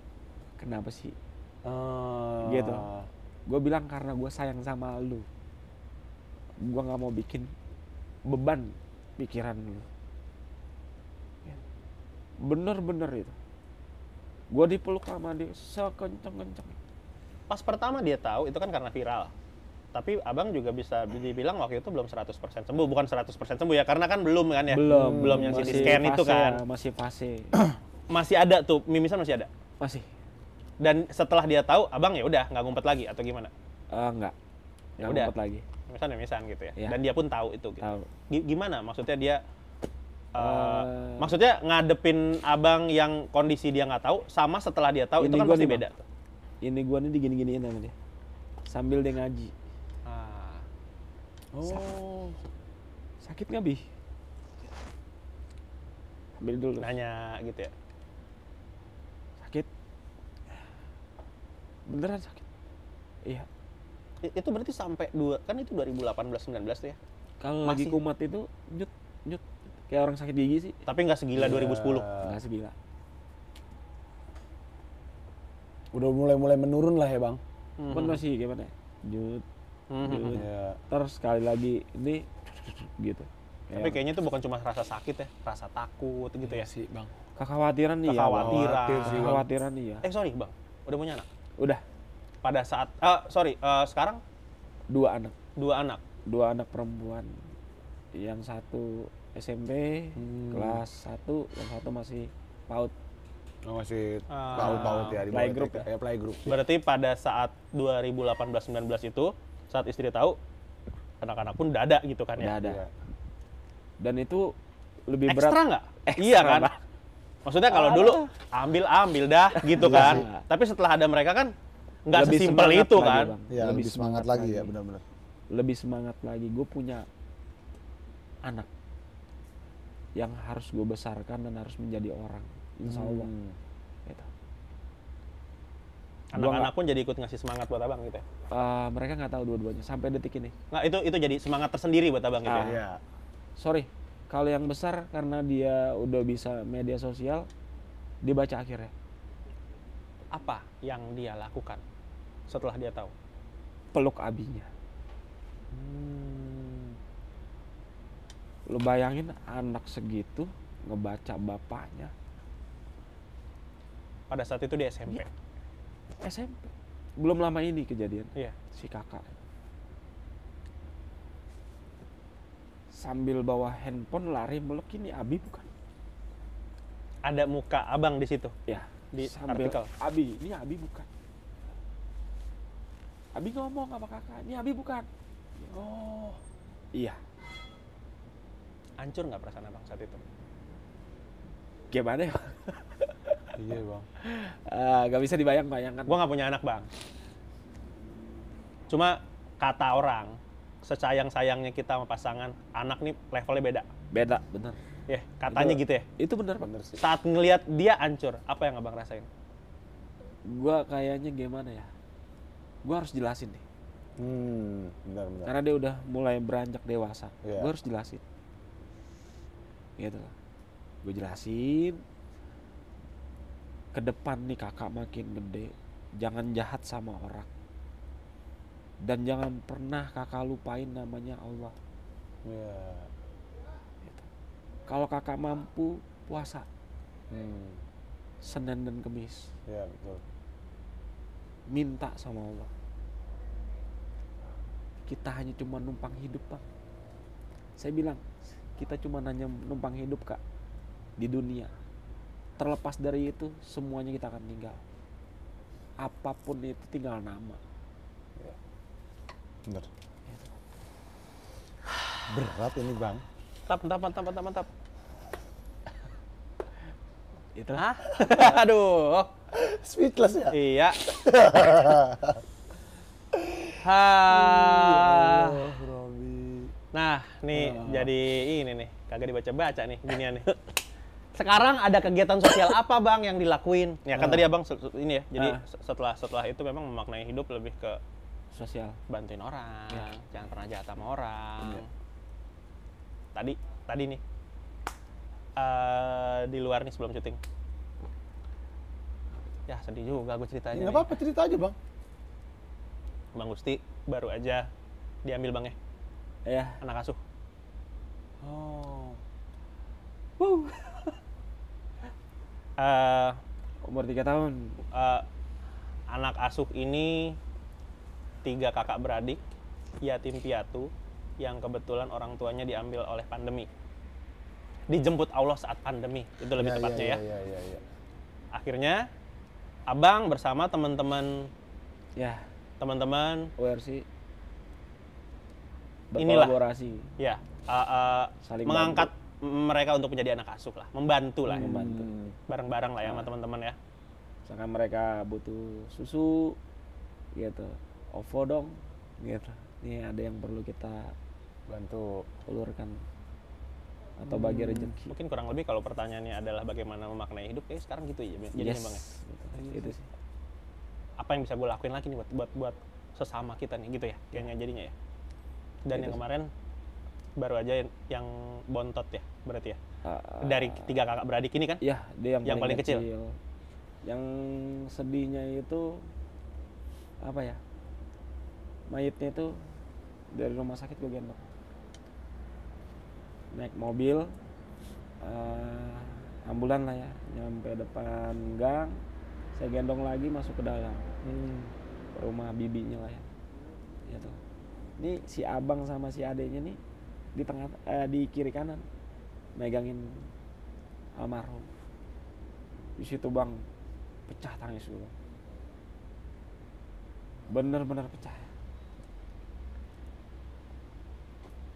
Kenapa sih? Uh, gitu. Gue bilang karena gue sayang sama lo Gue nggak mau bikin beban pikiran lo ya. Bener-bener itu gue dipeluk sama dia sekenceng kenceng pas pertama dia tahu itu kan karena viral tapi abang juga bisa dibilang waktu itu belum 100% sembuh bukan 100% sembuh ya karena kan belum kan ya belum belum yang CT scan itu kan ya, masih fase masih ada tuh mimisan masih ada masih dan setelah dia tahu abang ya udah nggak ngumpet lagi atau gimana uh, nggak nggak udah. ngumpet lagi misalnya mimisan gitu ya. ya dan dia pun tahu itu gitu. tahu. gimana maksudnya dia uh, uh, maksudnya ngadepin abang yang kondisi dia nggak tahu sama setelah dia tahu itu kan masih beda ini gua nih digini-giniin sama dia sambil dia ngaji ah. oh sakit, sakit nggak bi ambil dulu nanya gitu ya sakit beneran sakit iya itu berarti sampai dua kan itu 2018 19 tuh ya kalau lagi kumat itu nyut nyut kayak orang sakit gigi sih tapi nggak segila ya. 2010 nggak segila udah mulai mulai menurun lah ya bang hmm pun masih gimana jut mm-hmm. Hmm, terus hmm. iya. sekali lagi ini gitu tapi iya. kayaknya itu bukan cuma rasa sakit ya rasa takut gitu ya, ya sih bang kekhawatiran nih ya, kekhawatiran ya, kekhawatiran nih ya eh sorry bang udah punya anak udah pada saat uh, sorry uh, sekarang dua anak dua anak dua anak perempuan yang satu SMP hmm. kelas satu yang satu masih paut. Oh, masih ah. paut-paut ya di playgroup ya? ya group. Berarti pada saat 2018-19 itu saat istri tahu anak-anak pun dada gitu kan ya. Dada. Iya. Dan itu lebih Ekstra berat. Ekstra nggak? Iya kan. Banget. Maksudnya kalau dulu ah. ambil ambil dah gitu iya, kan. Iya. Tapi setelah ada mereka kan nggak sesimpel itu lagi, kan. Ya, lebih, lebih semangat, semangat lagi, lagi. ya benar-benar. Lebih semangat lagi. Gue punya anak yang harus gue besarkan dan harus menjadi orang insya Allah hmm. gitu. anak-anak pun jadi ikut ngasih semangat buat abang gitu ya? Uh, mereka nggak tahu dua-duanya sampai detik ini nah, itu itu jadi semangat tersendiri buat abang gitu uh, ya ah. iya. sorry kalau yang besar karena dia udah bisa media sosial dibaca akhirnya apa yang dia lakukan setelah dia tahu peluk abinya hmm. lu bayangin anak segitu ngebaca bapaknya pada saat itu di SMP. Ya. SMP. Belum lama ini kejadian. Iya. Si kakak. Sambil bawa handphone lari meluk ini Abi bukan? Ada muka abang di situ. Iya. Di Sambil artikel. Abi, ini Abi bukan. Abi ngomong sama kakak, ini Abi bukan. Oh, iya. Ancur nggak perasaan abang saat itu? Gimana ya? iya bang uh, ah, gak bisa dibayang-bayangkan gue nggak punya anak bang cuma kata orang secayang sayangnya kita sama pasangan anak nih levelnya beda beda bener ya yeah, katanya itu, gitu ya itu bener bener sih saat ngelihat dia ancur, apa yang abang rasain gue kayaknya gimana ya gue harus jelasin deh hmm, benar, benar. karena dia udah mulai beranjak dewasa yeah. gue harus jelasin gitu gue jelasin ke depan nih kakak makin gede jangan jahat sama orang dan jangan pernah kakak lupain namanya Allah yeah. Gitu. kalau kakak mampu puasa hmm. Senin dan Kemis yeah, betul. minta sama Allah kita hanya cuma numpang hidup pak saya bilang kita cuma hanya numpang hidup kak di dunia terlepas dari itu semuanya kita akan tinggal apapun itu tinggal nama ya. Gitu. berat ini bang tap tap tap tap tap itu Hah? aduh speechless ya iya ha nah nih oh. jadi ini nih kagak dibaca baca nih ginian nih sekarang ada kegiatan sosial apa bang yang dilakuin? Ya kan uh. tadi abang ini ya, jadi uh. setelah setelah itu memang memaknai hidup lebih ke sosial, bantuin orang, ya. jangan pernah jahat sama orang. Ya. Tadi tadi nih uh, di luar nih sebelum syuting, ya sedih juga gue ceritanya. Ya, nggak apa-apa cerita aja bang. Bang Gusti baru aja diambil bang Ya. ya. Anak asuh. Oh. Woo uh, umur tiga tahun uh, anak asuh ini tiga kakak beradik yatim piatu yang kebetulan orang tuanya diambil oleh pandemi dijemput Allah saat pandemi itu lebih iya, iya, iya, ya, tepatnya ya, ya. Ya, ya, ya akhirnya abang bersama teman-teman ya teman-teman URC inilah ya uh, uh, mengangkat mereka untuk menjadi anak asuh lah, membantu lah, ya, hmm. membantu bareng-bareng lah ya nah. sama teman-teman ya. Misalkan mereka butuh susu, gitu, ovo dong, gitu. Ini ada yang perlu kita bantu ulurkan atau bagi hmm. rezeki. Mungkin kurang lebih kalau pertanyaannya adalah bagaimana memaknai hidup, kayak sekarang gitu ya, jadi yes. banget. Ya? Itu gitu sih. Apa yang bisa gue lakuin lagi nih buat buat buat sesama kita nih gitu ya, kayaknya jadinya ya. Dan gitu yang kemarin baru aja yang, yang bontot ya berarti ya uh, dari tiga kakak beradik ini kan Iya dia yang, yang paling, kecil. kecil yang sedihnya itu apa ya mayatnya itu dari rumah sakit gue gendong naik mobil uh, ambulan lah ya nyampe depan gang saya gendong lagi masuk ke dalam hmm, rumah bibinya lah ya itu ini si abang sama si adiknya nih di tengah eh, di kiri kanan megangin almarhum di situ bang pecah tangis dulu bener-bener pecah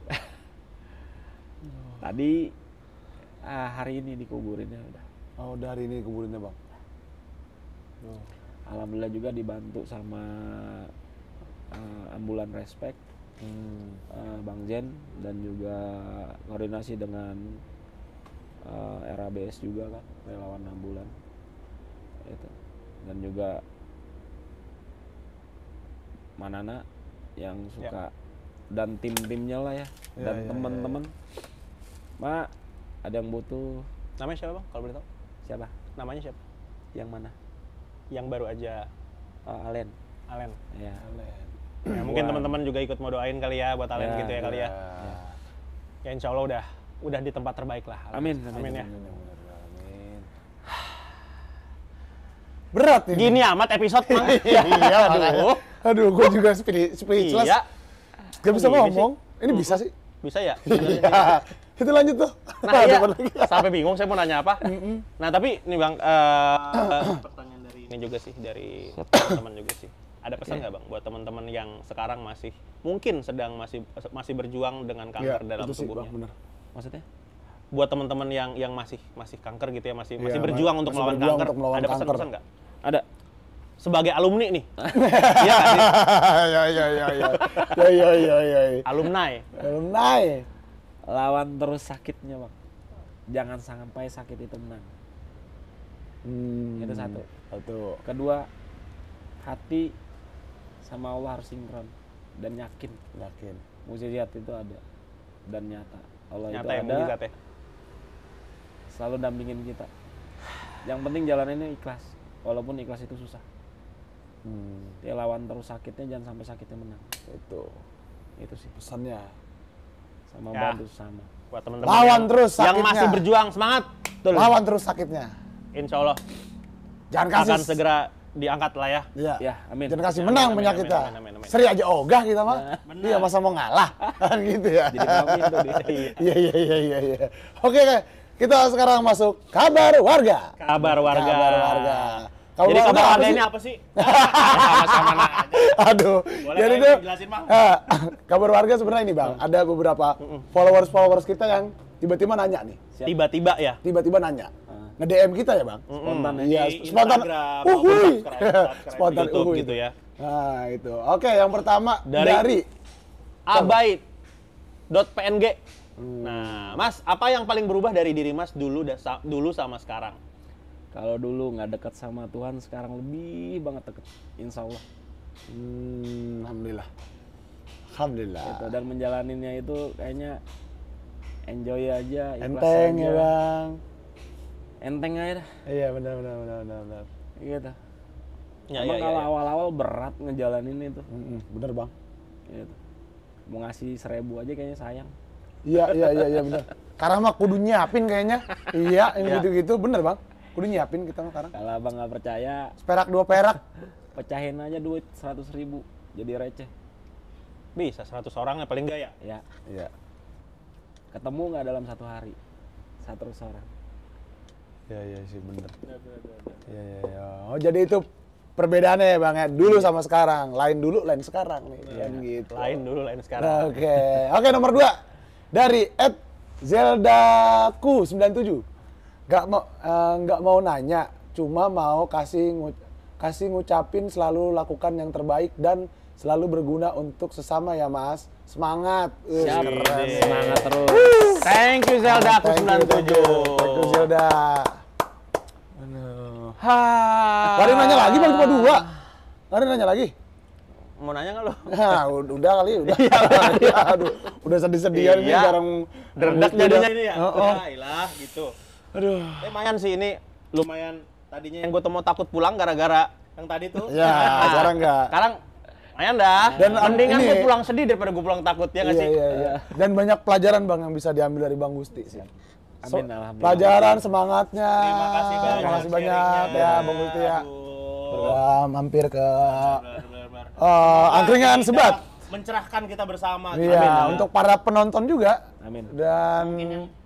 tadi uh, hari ini dikuburinnya udah oh udah hari ini dikuburinnya bang oh. alhamdulillah juga dibantu sama uh, ambulan respect hmm. Eh, bang Zen dan juga koordinasi dengan uh, eh, RABS juga kan relawan bulan itu dan juga Manana yang suka ya. dan tim-timnya lah ya, ya dan ya, temen-temen ya, ya. Mak ada yang butuh namanya siapa bang kalau boleh tahu siapa namanya siapa yang mana yang baru aja uh, Alen Alen ya Alen ya, mungkin teman-teman juga ikut mau doain kali ya buat talent ya, gitu ya kali ya. ya. Ya insya Allah udah udah di tempat terbaik lah. Amin. Amin, amin, amin ya. Amin, Berat ini. Gini amat episode mang. Iya, iya, aduh. Aduh, gue juga sepi speechless. Iya. Gak bisa iya, ngomong. Sih. Ini bisa sih. Bisa ya? Kita iya. lanjut tuh. Nah, iya. Sampai bingung saya mau nanya apa. nah, tapi nih Bang, uh, pertanyaan dari ini juga sih dari teman juga sih. Ada pesan nggak okay. bang buat teman-teman yang sekarang masih mungkin sedang masih masih berjuang dengan iya, kanker ya, dalam itu sih, Bang, Maksudnya? Buat teman-teman yang yang masih masih kanker gitu ya masih ya, masih berjuang untuk melawan berjuang kanker. Untuk melawan ada pesan-pesan nggak? ada sebagai alumni nih. Iya Ya ya ya ya. Ya ya ya ya. Alumni. Alumni. Lawan terus sakitnya, Bang. Jangan sampai sakit itu menang. Hmm. Itu satu. Satu. Kedua, hati sama Allah harus sinkron dan yakin. Yakin. Mujizat itu ada dan nyata. Allah nyata itu ya, ada. ya? Selalu dampingin kita. Yang penting jalan ini ikhlas, walaupun ikhlas itu susah. Hmm. ya lawan terus sakitnya jangan sampai sakitnya menang. Itu. Itu sih pesannya. Sama ya. Badus sama. Buat teman-teman lawan yang, terus sakitnya. Yang masih berjuang semangat. Tuh. Lawan terus sakitnya. Insya Allah. Jangan kasih. Akan segera diangkat lah ya. Iya. Ya, amin. Jangan kasih ya, menang amin, punya amin, kita. Amin, amin, amin, Seri aja ogah kita mah. Nah. Iya, Benar. Iya, masa mau ngalah. Kan gitu ya. Jadi Iya, iya, iya, iya, iya. Oke, kita sekarang masuk kabar warga. Kabar warga. Kabar warga. Kabar Jadi kabar warga ini apa sih? Sama-sama Aduh. Boleh Jadi itu kabar warga sebenarnya ini, Bang. Hmm. Ada beberapa hmm, hmm. followers-followers kita yang tiba-tiba nanya nih. Tiba-tiba ya. Tiba-tiba nanya nge-DM kita ya bang? Spontan mm -hmm. ya, di spontan. Iya, Instagram, spontan YouTube, gitu uhuy. gitu ya. Nah itu. Oke yang pertama dari, dari .png. Hmm. Nah mas, apa yang paling berubah dari diri mas dulu dulu sama sekarang? Kalau dulu nggak dekat sama Tuhan, sekarang lebih banget deket Insya Allah. Hmm, Alhamdulillah. Alhamdulillah. itu, dan menjalaninnya itu kayaknya enjoy aja, enteng ya bang enteng aja dah iya benar benar benar benar benar gitu ya, Emang ya, ya, kalau ya, awal-awal berat ngejalanin itu mm-hmm. bener bang gitu. mau ngasih seribu aja kayaknya sayang iya iya iya iya benar. karena mah kudu nyiapin kayaknya iya yang iya. gitu-gitu bener bang kudu nyiapin kita mah sekarang. kalau abang nggak percaya perak dua perak pecahin aja duit seratus ribu jadi receh bisa seratus orang ya paling enggak ya iya iya ketemu nggak dalam satu hari satu orang Iya iya sih bener. Iya iya iya. Oh jadi itu perbedaannya ya Bang ya. Dulu iya. sama sekarang, lain dulu lain sekarang nih. ya, kan gitu. Lain dulu lain sekarang. Nah, oke. Okay. Oke okay, nomor dua dari Ed Zeldaku 97. Gak mau eh, nggak uh, mau nanya, cuma mau kasih ngu, kasih ngucapin selalu lakukan yang terbaik dan selalu berguna untuk sesama ya Mas. Semangat. Siap. Keren. Semangat terus. Thank you Zelda aku 97. Thank you, thank you Zelda. Hari nanya lagi bang cuma dua. Hari nanya lagi. Mau nanya nggak lo? Nah, udah kali, udah. Iya, aduh, udah sedih-sedihan iya. jarang. Derdak jadinya ini ya. Oh, oh. Nah, gitu. Aduh. Lumayan sih ini, lumayan. Tadinya yang gue mau takut pulang gara-gara yang tadi tuh. Ya, nah, sekarang nggak. Sekarang lumayan dah. Dan ah, mendingan gue ya. pulang sedih daripada gue pulang takut ya nggak iya, sih? Iya, iya. Dan banyak pelajaran bang yang bisa diambil dari Bang Gusti sih. Amin, Pelajaran semangatnya. Terima kasih banyak. Terima kasih banyak ya Bang Gusti ya. Ya, mampir ke uh, angkringan sebat. Mencerahkan kita bersama. Iya, ya. untuk para penonton juga. Amin. Dan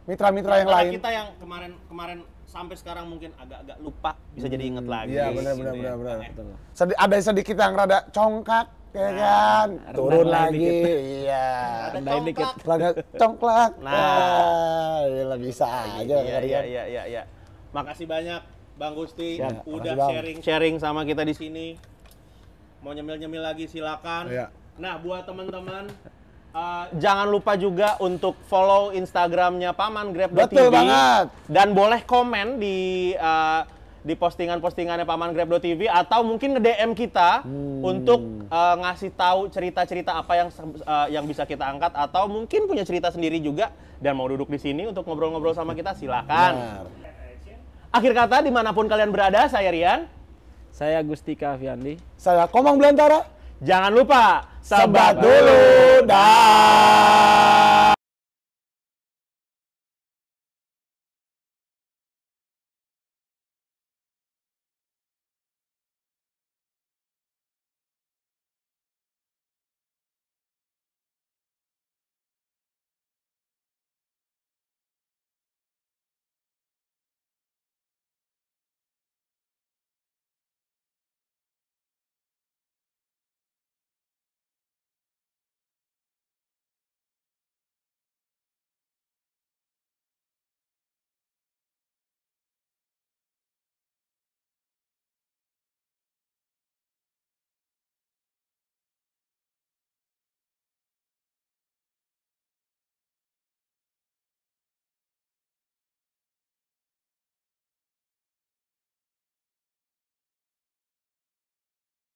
mitra-mitra yang lain. Kita yang kemarin kemarin sampai sekarang mungkin agak-agak lupa bisa jadi inget hmm, lagi. Iya, gitu ya. benar benar benar benar. Ada sedikit yang rada congkak ya kan turun lagi iya ini dikit laga congklak nah ya bisa iya, aja iya, iya iya iya iya ya. makasih banyak Bang Gusti ya, udah sharing-sharing sama kita di sini mau nyemil-nyemil lagi silakan ya. nah buat teman-teman Uh, jangan lupa juga untuk follow Instagramnya Paman Grab Betul banget. Dan boleh komen di uh, di postingan-postingannya Paman Grab TV atau mungkin nge-DM kita hmm. untuk uh, ngasih tahu cerita-cerita apa yang uh, yang bisa kita angkat atau mungkin punya cerita sendiri juga dan mau duduk di sini untuk ngobrol-ngobrol sama kita silakan. Benar. Akhir kata dimanapun kalian berada, saya Rian. Saya Gustika Fiandi. Saya Komang Belantara. Jangan lupa sebat dulu. Dah.